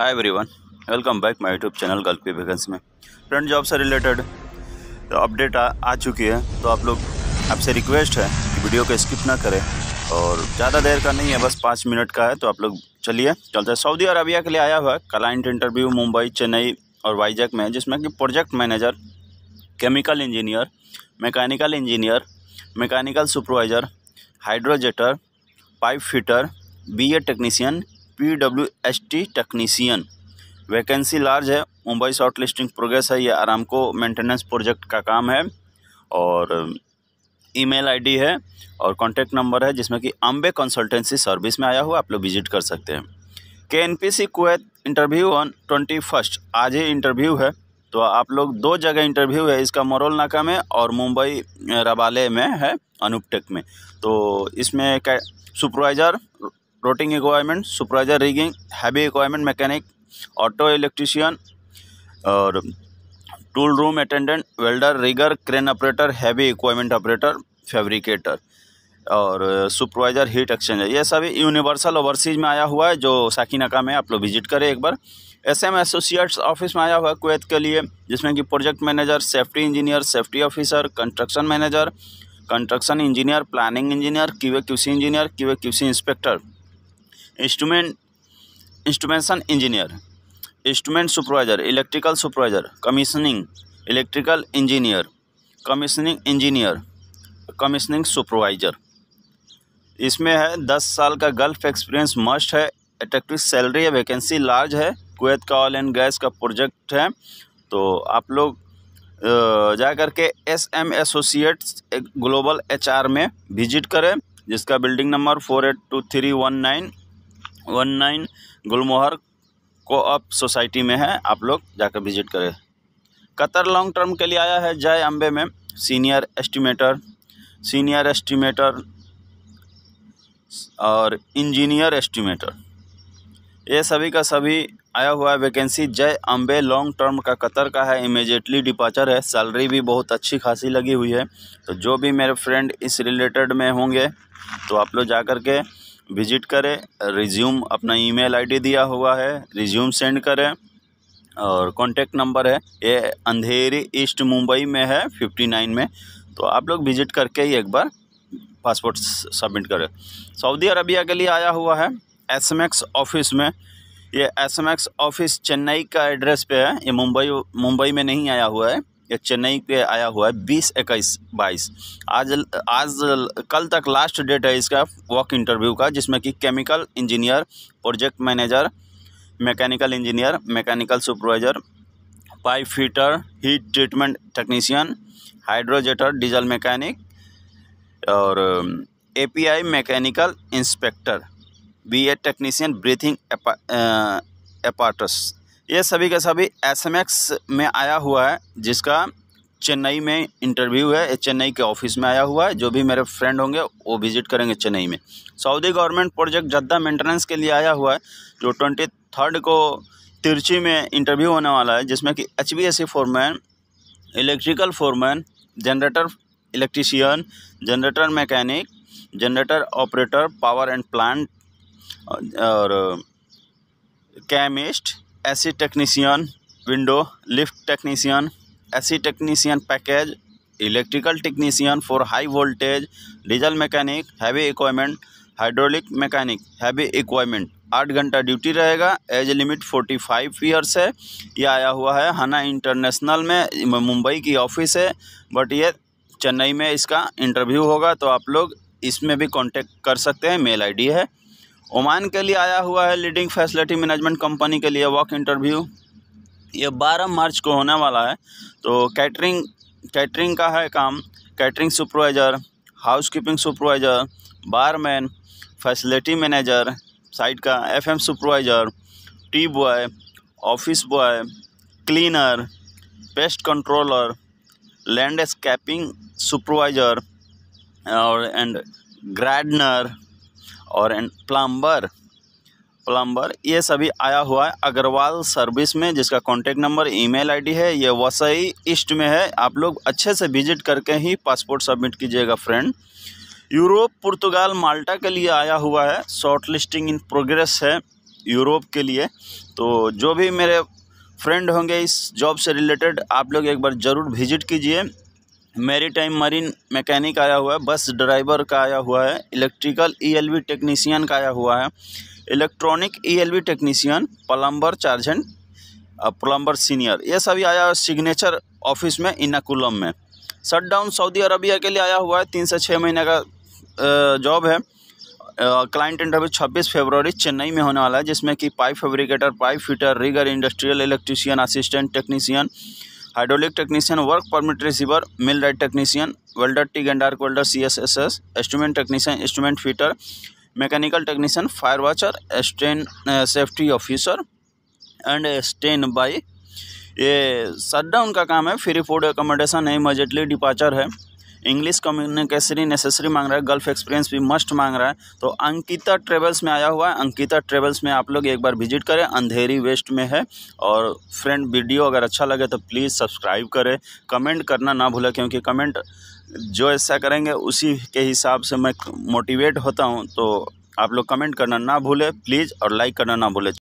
hi everyone welcome back my YouTube channel gulf की में friend job से related update तो आ, आ चुकी है तो आप लोग आपसे रिक्वेस्ट है कि वीडियो को स्किप ना करें और ज़्यादा देर का नहीं है बस पाँच मिनट का है तो आप लोग चलिए चलते हैं सऊदी अरबिया के लिए आया हुआ है क्लाइंट इंटरव्यू मुंबई चेन्नई और वाइजैक में जिसमें कि project manager chemical engineer mechanical engineer mechanical supervisor हाइड्रोजेटर pipe fitter BA technician P W S T technician vacancy large है मुंबई शॉर्ट लिस्टिंग प्रोग्रेस है ये को मेंटेनेंस प्रोजेक्ट का काम है और ईमेल आईडी है और कॉन्टैक्ट नंबर है जिसमें कि अम्बे कंसल्टेंसी सर्विस में आया हुआ आप लोग विजिट कर सकते हैं K N P C Kuwait interview on twenty first आज ही इंटरव्यू है तो आप लोग दो जगह इंटरव्यू है इसका मरोल नाका में और मुंबई रबाले में है अनूपटेक में तो इसमें supervisor rotating equipment supervisor rigging heavy equipment mechanic auto electrician और tool room attendant welder rigger crane operator heavy equipment operator fabricator और सुपरवाइज़र हीट एक्सचेंजर ये सभी यूनिवर्सल ओवरसीज में आया हुआ है जो साकिनाका में आप लोग विजिट करें एक बार एस एम एसोसिएट्स ऑफिस में आया हुआ है कुवैत के लिए जिसमें कि project manager safety engineer safety officer construction manager construction engineer planning engineer QA QC engineer QA QC inspector instrument instrumentation engineer instrument supervisor electrical supervisor commissioning electrical engineer commissioning engineer commissioning supervisor इसमें है दस साल का gulf experience must है attractive salary है vacancy large है Kuwait का oil and gas का प्रोजेक्ट है तो आप लोग जा करके S M associates global H में विजिट करें जिसका building number four eight two three one nine one nine Gulmohar co op society में है आप लोग जाकर विजिट करें कतर लॉन्ग टर्म के लिए आया है जय अम्बे में सीनियर एस्टिमेटर सीनियर एस्टिमेटर और इंजीनियर एस्टिमेटर ये सभी का सभी आया हुआ है vacancy Jai Ambe long term का कतर का है इमेजिएटली डिपाचर है सैलरी भी बहुत अच्छी खासी लगी हुई है तो जो भी मेरे फ्रेंड इस रिलेटेड में होंगे तो आप लोग जा कर के विजिट करें रिज्यूम अपना ईमेल आईडी दिया हुआ है रिज्यूम सेंड करें और कॉन्टेक्ट नंबर है ये अंधेरी ईस्ट मुंबई में है फिफ्टी नाइन में तो आप लोग विजिट करके ही एक बार पासपोर्ट सबमिट करें सऊदी अरबिया के लिए आया हुआ है एस एम एक्स ऑफिस में ये S M X office Chennai का एड्रेस पे है ये मुंबई मुंबई में नहीं आया हुआ है चेन्नई पे आया हुआ है बीस इक्कीस बाईस आज आज कल तक लास्ट डेट है इसका वॉक इंटरव्यू का जिसमें कि chemical engineer project manager mechanical engineer mechanical supervisor pipe fitter heat treatment technician हाइड्रोजेटर diesel mechanic और API mechanical inspector BA technician breathing apparatus ये सभी का सभी एस में आया हुआ है जिसका चेन्नई में इंटरव्यू है चेन्नई के ऑफिस में आया हुआ है जो भी मेरे फ्रेंड होंगे वो विजिट करेंगे चेन्नई में Saudi government project Jeddah maintenance के लिए आया हुआ है जो ट्वेंटी थर्ड को तिरची में इंटरव्यू होने वाला है जिसमें कि H B S foreman electrical foreman generator electrician generator mechanic generator operator power and plant और chemist AC technician window lift technician AC technician package electrical technician for high voltage diesel mechanic heavy equipment hydraulic mechanic heavy equipment आठ घंटा duty रहेगा age limit forty five years है ये आया हुआ है हना इंटरनेशनल में मुंबई की ऑफिस है बट ये चेन्नई में इसका इंटरव्यू होगा तो आप लोग इसमें भी कांटेक्ट कर सकते हैं मेल आईडी है ओमान के लिए आया हुआ है लीडिंग फैसिलिटी मैनेजमेंट कंपनी के लिए वॉक इंटरव्यू ये 12 मार्च को होने वाला है तो कैटरिंग कैटरिंग का है काम catering supervisor housekeeping supervisor barman facility manager site का FM supervisor tea boy office boy cleaner pest controller landscaping supervisor और एंड ग्रैडनर और एंड प्लम्बर प्लम्बर ये सभी आया हुआ है अग्रवाल सर्विस में जिसका कॉन्टैक्ट नंबर ईमेल आईडी है ये वसई ईस्ट में है आप लोग अच्छे से विजिट करके ही पासपोर्ट सबमिट कीजिएगा फ्रेंड यूरोप पुर्तगाल माल्टा के लिए आया हुआ है शॉर्ट लिस्टिंग इन प्रोग्रेस है यूरोप के लिए तो जो भी मेरे फ्रेंड होंगे इस जॉब से रिलेटेड आप लोग एक बार ज़रूर विजिट कीजिए मेरी टाइम मरीन मैकेनिक आया हुआ है बस ड्राइवर का आया हुआ है इलेक्ट्रिकल ईएलवी e टेक्नीशियन का आया हुआ है electronic ELV e technician plumber chargehand plumber senior ये सभी आया है सिग्नेचर ऑफिस में इनाकुलम में शट डाउन सऊदी अरबिया के लिए आया हुआ है तीन से छः महीने का जॉब है क्लाइंट इंटरव्यू छब्बीस फरवरी चेन्नई में होने वाला है जिसमें कि pipe fabricator pipe fitter rigger industrial electrician assistant technician hydraulic technician work permit receiver millwright technician welder T and arc welder C S S S instrument technician instrument fitter mechanical technician fire watcher stand safety officer and standby ये shutdown का काम है free food accommodation है emergently departure है English कम्युनिकेशनी necessary मांग रहा है गल्फ एक्सपीरियंस भी मस्ट मांग रहा है तो अंकिता ट्रेवल्स में आया हुआ है अंकिता ट्रेवल्स में आप लोग एक बार विजिट करें अंधेरी वेस्ट में है और फ्रेंड वीडियो अगर अच्छा लगे तो प्लीज़ सब्सक्राइब करें कमेंट करना ना भूलें क्योंकि कमेंट जो ऐसा करेंगे उसी के हिसाब से मैं मोटिवेट होता हूँ तो आप लोग कमेंट करना ना भूलें प्लीज़ और लाइक करना ना भूलें